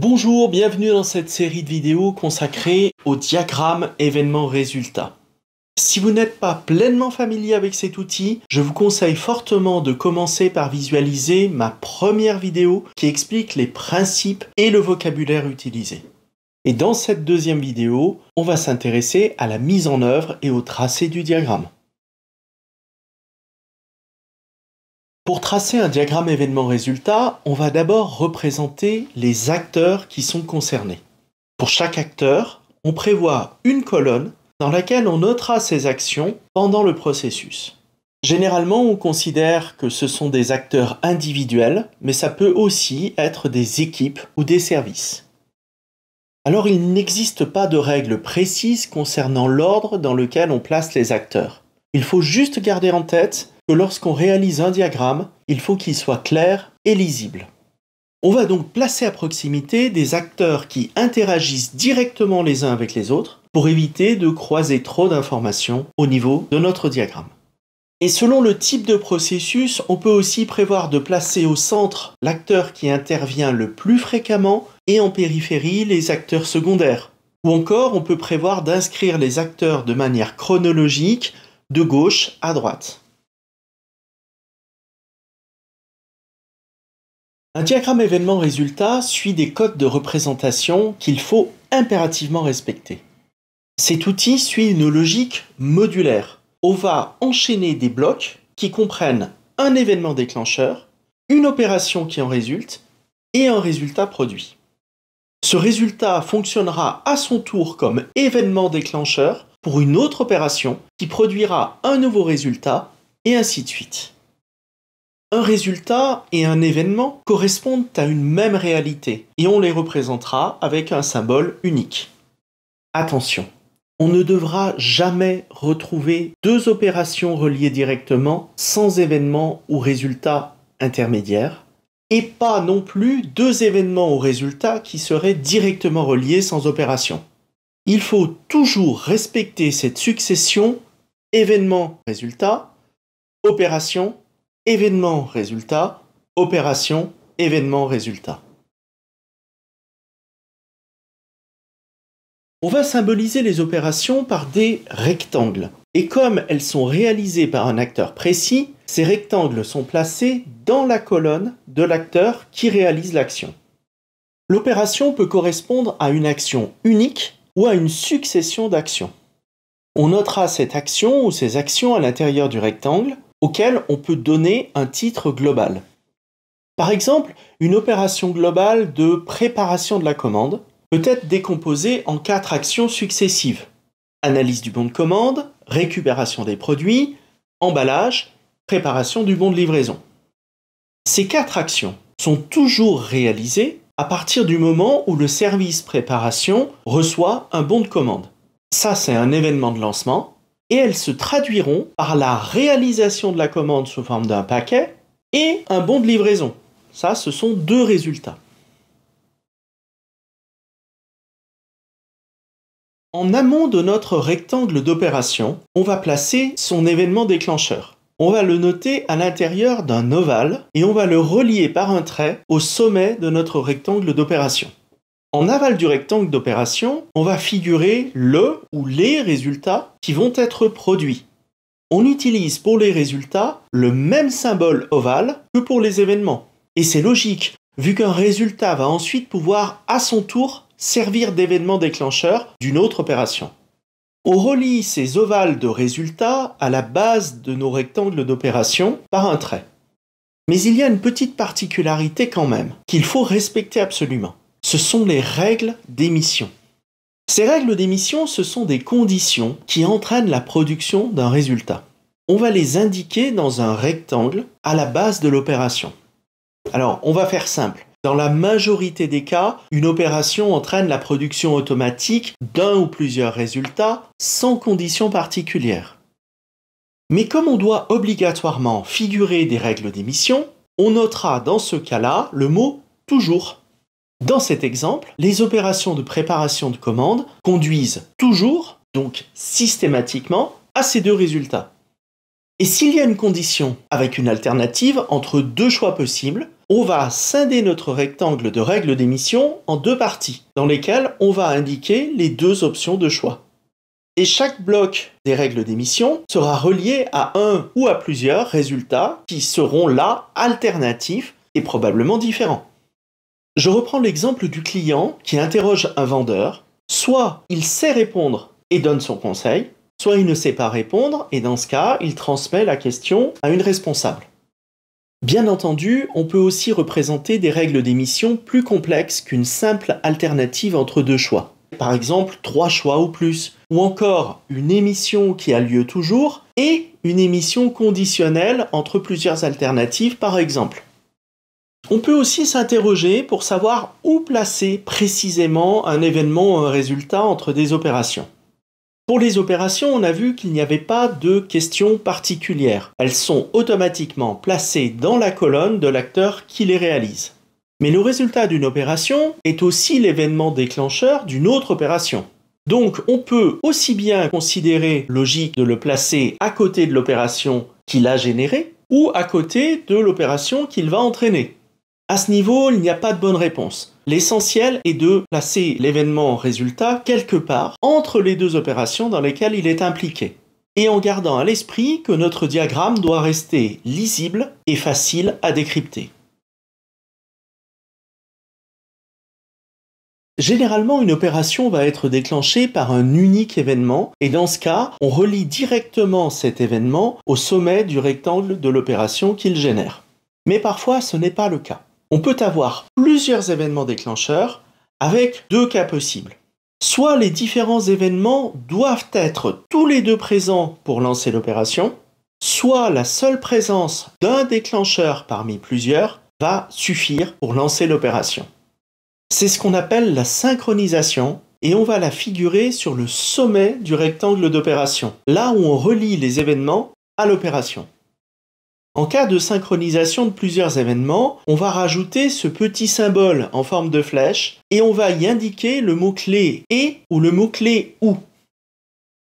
Bonjour, bienvenue dans cette série de vidéos consacrée au diagramme événement-résultat. Si vous n'êtes pas pleinement familier avec cet outil, je vous conseille fortement de commencer par visualiser ma première vidéo qui explique les principes et le vocabulaire utilisé. Et dans cette deuxième vidéo, on va s'intéresser à la mise en œuvre et au tracé du diagramme. Pour tracer un diagramme événement-résultat, on va d'abord représenter les acteurs qui sont concernés. Pour chaque acteur, on prévoit une colonne dans laquelle on notera ses actions pendant le processus. Généralement, on considère que ce sont des acteurs individuels, mais ça peut aussi être des équipes ou des services. Alors il n'existe pas de règle précises concernant l'ordre dans lequel on place les acteurs. Il faut juste garder en tête que lorsqu'on réalise un diagramme, il faut qu'il soit clair et lisible. On va donc placer à proximité des acteurs qui interagissent directement les uns avec les autres pour éviter de croiser trop d'informations au niveau de notre diagramme. Et selon le type de processus, on peut aussi prévoir de placer au centre l'acteur qui intervient le plus fréquemment et en périphérie les acteurs secondaires. Ou encore, on peut prévoir d'inscrire les acteurs de manière chronologique de gauche à droite. Un diagramme événement-résultat suit des codes de représentation qu'il faut impérativement respecter. Cet outil suit une logique modulaire. On va enchaîner des blocs qui comprennent un événement déclencheur, une opération qui en résulte et un résultat produit. Ce résultat fonctionnera à son tour comme événement déclencheur pour une autre opération qui produira un nouveau résultat et ainsi de suite. Un résultat et un événement correspondent à une même réalité et on les représentera avec un symbole unique. Attention, on ne devra jamais retrouver deux opérations reliées directement sans événement ou résultat intermédiaire et pas non plus deux événements ou résultats qui seraient directement reliés sans opération. Il faut toujours respecter cette succession événement-résultat, opération événement, résultat, opération, événement, résultat. On va symboliser les opérations par des rectangles. Et comme elles sont réalisées par un acteur précis, ces rectangles sont placés dans la colonne de l'acteur qui réalise l'action. L'opération peut correspondre à une action unique ou à une succession d'actions. On notera cette action ou ces actions à l'intérieur du rectangle auquel on peut donner un titre global. Par exemple, une opération globale de préparation de la commande peut être décomposée en quatre actions successives. Analyse du bon de commande, récupération des produits, emballage, préparation du bon de livraison. Ces quatre actions sont toujours réalisées à partir du moment où le service préparation reçoit un bon de commande. Ça, c'est un événement de lancement, et elles se traduiront par la réalisation de la commande sous forme d'un paquet et un bon de livraison. Ça, ce sont deux résultats. En amont de notre rectangle d'opération, on va placer son événement déclencheur. On va le noter à l'intérieur d'un ovale et on va le relier par un trait au sommet de notre rectangle d'opération. En aval du rectangle d'opération, on va figurer le ou les résultats qui vont être produits. On utilise pour les résultats le même symbole ovale que pour les événements. Et c'est logique, vu qu'un résultat va ensuite pouvoir à son tour servir d'événement déclencheur d'une autre opération. On relie ces ovales de résultats à la base de nos rectangles d'opération par un trait. Mais il y a une petite particularité quand même, qu'il faut respecter absolument ce sont les règles d'émission. Ces règles d'émission, ce sont des conditions qui entraînent la production d'un résultat. On va les indiquer dans un rectangle à la base de l'opération. Alors, on va faire simple. Dans la majorité des cas, une opération entraîne la production automatique d'un ou plusieurs résultats sans conditions particulière. Mais comme on doit obligatoirement figurer des règles d'émission, on notera dans ce cas-là le mot toujours. Dans cet exemple, les opérations de préparation de commande conduisent toujours, donc systématiquement, à ces deux résultats. Et s'il y a une condition avec une alternative entre deux choix possibles, on va scinder notre rectangle de règles d'émission en deux parties, dans lesquelles on va indiquer les deux options de choix. Et chaque bloc des règles d'émission sera relié à un ou à plusieurs résultats qui seront là alternatifs et probablement différents. Je reprends l'exemple du client qui interroge un vendeur. Soit il sait répondre et donne son conseil, soit il ne sait pas répondre et dans ce cas, il transmet la question à une responsable. Bien entendu, on peut aussi représenter des règles d'émission plus complexes qu'une simple alternative entre deux choix. Par exemple, trois choix ou plus, ou encore une émission qui a lieu toujours et une émission conditionnelle entre plusieurs alternatives par exemple. On peut aussi s'interroger pour savoir où placer précisément un événement ou un résultat entre des opérations. Pour les opérations, on a vu qu'il n'y avait pas de questions particulières. Elles sont automatiquement placées dans la colonne de l'acteur qui les réalise. Mais le résultat d'une opération est aussi l'événement déclencheur d'une autre opération. Donc on peut aussi bien considérer logique de le placer à côté de l'opération qu'il a générée ou à côté de l'opération qu'il va entraîner. À ce niveau, il n'y a pas de bonne réponse. L'essentiel est de placer l'événement résultat quelque part entre les deux opérations dans lesquelles il est impliqué, et en gardant à l'esprit que notre diagramme doit rester lisible et facile à décrypter. Généralement, une opération va être déclenchée par un unique événement, et dans ce cas, on relie directement cet événement au sommet du rectangle de l'opération qu'il génère. Mais parfois, ce n'est pas le cas on peut avoir plusieurs événements déclencheurs avec deux cas possibles. Soit les différents événements doivent être tous les deux présents pour lancer l'opération, soit la seule présence d'un déclencheur parmi plusieurs va suffire pour lancer l'opération. C'est ce qu'on appelle la synchronisation et on va la figurer sur le sommet du rectangle d'opération, là où on relie les événements à l'opération. En cas de synchronisation de plusieurs événements, on va rajouter ce petit symbole en forme de flèche et on va y indiquer le mot-clé et ou le mot-clé ou.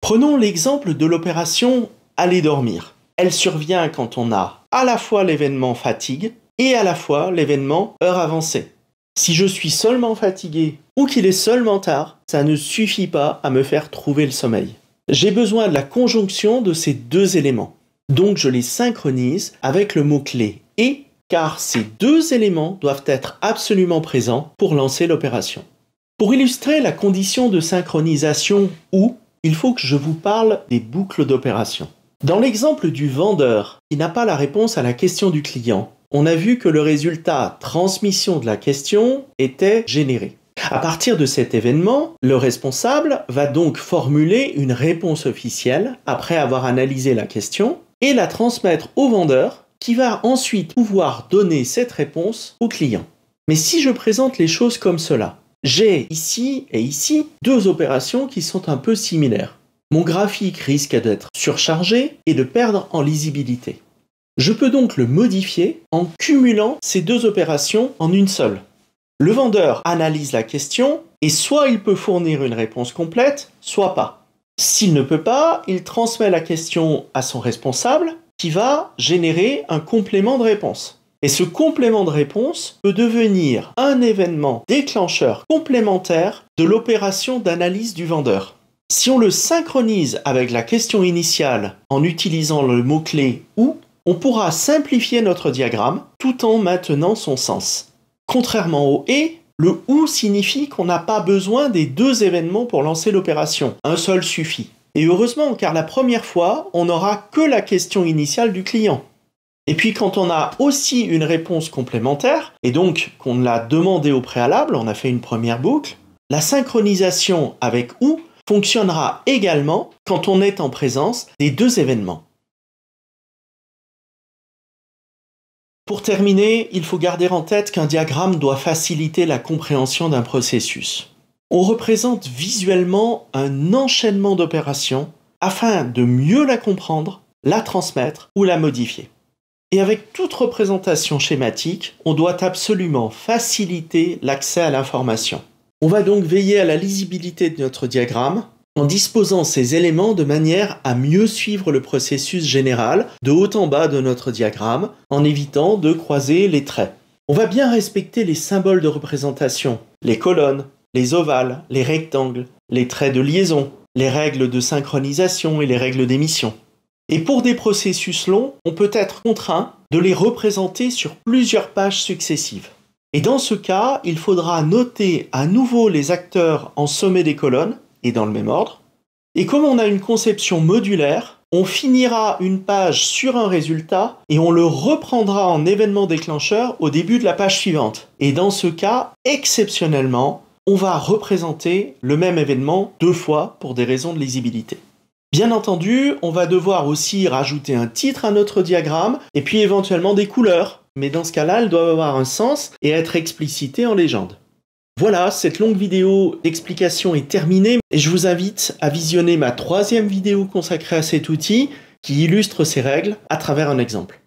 Prenons l'exemple de l'opération aller dormir. Elle survient quand on a à la fois l'événement fatigue et à la fois l'événement heure avancée. Si je suis seulement fatigué ou qu'il est seulement tard, ça ne suffit pas à me faire trouver le sommeil. J'ai besoin de la conjonction de ces deux éléments. Donc je les synchronise avec le mot-clé et car ces deux éléments doivent être absolument présents pour lancer l'opération. Pour illustrer la condition de synchronisation ou, il faut que je vous parle des boucles d'opération. Dans l'exemple du vendeur qui n'a pas la réponse à la question du client, on a vu que le résultat transmission de la question était généré. À partir de cet événement, le responsable va donc formuler une réponse officielle après avoir analysé la question et la transmettre au vendeur qui va ensuite pouvoir donner cette réponse au client. Mais si je présente les choses comme cela, j'ai ici et ici deux opérations qui sont un peu similaires. Mon graphique risque d'être surchargé et de perdre en lisibilité. Je peux donc le modifier en cumulant ces deux opérations en une seule. Le vendeur analyse la question et soit il peut fournir une réponse complète, soit pas. S'il ne peut pas, il transmet la question à son responsable qui va générer un complément de réponse. Et ce complément de réponse peut devenir un événement déclencheur complémentaire de l'opération d'analyse du vendeur. Si on le synchronise avec la question initiale en utilisant le mot-clé ou, on pourra simplifier notre diagramme tout en maintenant son sens. Contrairement au et, le ou signifie qu'on n'a pas besoin des deux événements pour lancer l'opération, un seul suffit. Et heureusement, car la première fois, on n'aura que la question initiale du client. Et puis quand on a aussi une réponse complémentaire, et donc qu'on l'a demandé au préalable, on a fait une première boucle, la synchronisation avec ou fonctionnera également quand on est en présence des deux événements. Pour terminer, il faut garder en tête qu'un diagramme doit faciliter la compréhension d'un processus. On représente visuellement un enchaînement d'opérations afin de mieux la comprendre, la transmettre ou la modifier. Et avec toute représentation schématique, on doit absolument faciliter l'accès à l'information. On va donc veiller à la lisibilité de notre diagramme en disposant ces éléments de manière à mieux suivre le processus général de haut en bas de notre diagramme, en évitant de croiser les traits. On va bien respecter les symboles de représentation, les colonnes, les ovales, les rectangles, les traits de liaison, les règles de synchronisation et les règles d'émission. Et pour des processus longs, on peut être contraint de les représenter sur plusieurs pages successives. Et dans ce cas, il faudra noter à nouveau les acteurs en sommet des colonnes et dans le même ordre. Et comme on a une conception modulaire, on finira une page sur un résultat et on le reprendra en événement déclencheur au début de la page suivante. Et dans ce cas, exceptionnellement, on va représenter le même événement deux fois pour des raisons de lisibilité. Bien entendu, on va devoir aussi rajouter un titre à notre diagramme et puis éventuellement des couleurs. Mais dans ce cas-là, elles doivent avoir un sens et être explicitées en légende. Voilà, cette longue vidéo d'explication est terminée et je vous invite à visionner ma troisième vidéo consacrée à cet outil qui illustre ces règles à travers un exemple.